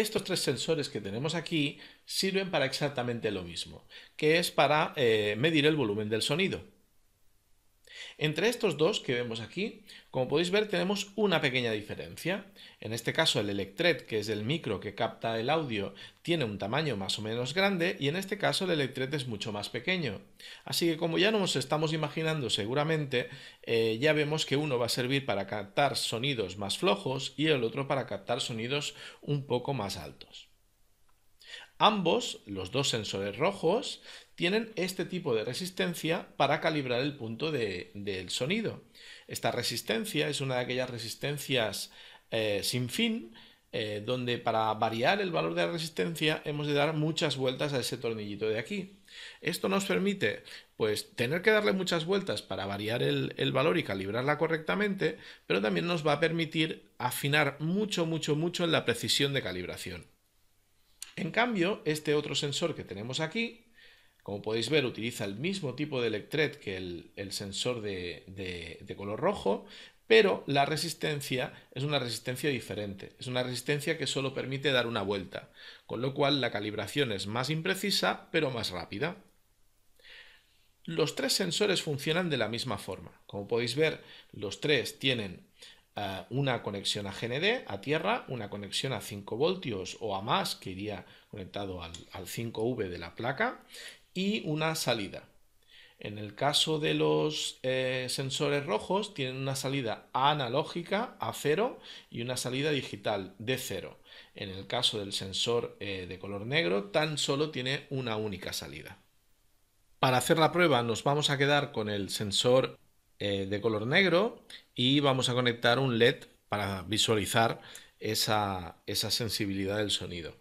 Estos tres sensores que tenemos aquí sirven para exactamente lo mismo, que es para eh, medir el volumen del sonido. Entre estos dos que vemos aquí, como podéis ver, tenemos una pequeña diferencia. En este caso, el Electret, que es el micro que capta el audio, tiene un tamaño más o menos grande y en este caso el Electret es mucho más pequeño. Así que como ya nos estamos imaginando seguramente, eh, ya vemos que uno va a servir para captar sonidos más flojos y el otro para captar sonidos un poco más altos. Ambos, los dos sensores rojos, tienen este tipo de resistencia para calibrar el punto del sonido. Esta resistencia es una de aquellas resistencias eh, sin fin, eh, donde para variar el valor de la resistencia hemos de dar muchas vueltas a ese tornillito de aquí. Esto nos permite, pues, tener que darle muchas vueltas para variar el, el, valor y calibrarla correctamente, pero también nos va a permitir afinar mucho, mucho, mucho en la precisión de calibración. En cambio, este otro sensor que tenemos aquí, como podéis ver, utiliza el mismo tipo de electret que el, sensor de, color rojo, pero la resistencia es una resistencia diferente, es una resistencia que solo permite dar una vuelta, con lo cual la calibración es más imprecisa pero más rápida. Los tres sensores funcionan de la misma forma. Como podéis ver, los tres tienen eh, una conexión a GND, a tierra, una conexión a 5 voltios o a más, que iría conectado al 5V de la placa, y una salida. En el caso de los eh, sensores rojos, tienen una salida analógica a cero y una salida digital de cero. En el caso del sensor eh, de color negro, tan solo tiene una única salida. Para hacer la prueba nos vamos a quedar con el sensor eh, de color negro y vamos a conectar un LED para visualizar esa sensibilidad del sonido.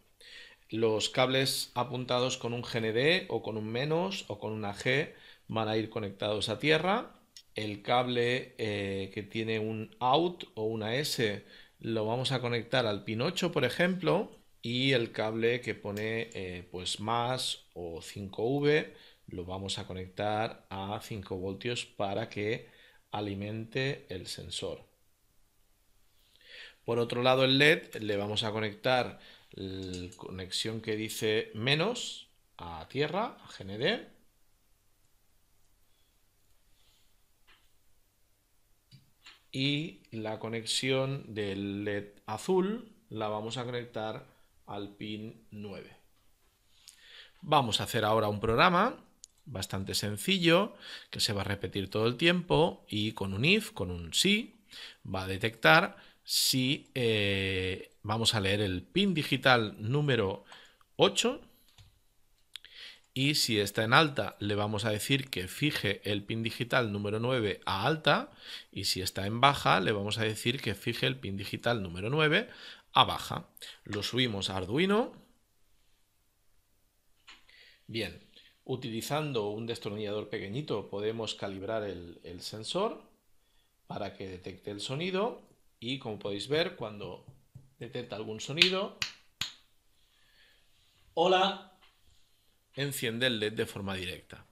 Los cables apuntados con un GND o con un menos o con una G van a ir conectados a tierra. El cable eh, que tiene un out o una S lo vamos a conectar al pin 8, por ejemplo. Y el cable que pone eh, pues más o 5V lo vamos a conectar a 5 voltios para que alimente el sensor. Por otro lado, el LED le vamos a conectar conexión que dice menos a tierra, a GND. Y la conexión del LED azul la vamos a conectar al pin 9. Vamos a hacer ahora un programa bastante sencillo que se va a repetir todo el tiempo y con un if, con un si va a detectar si eh, vamos a leer el pin digital número 8 y si está en alta le vamos a decir que fije el pin digital número 9 a alta y si está en baja le vamos a decir que fije el pin digital número 9 a baja. Lo subimos a Arduino. Bien, utilizando un destornillador pequeñito podemos calibrar el sensor para que detecte el sonido y como podéis ver, cuando detecta algún sonido, hola, enciende el LED de forma directa.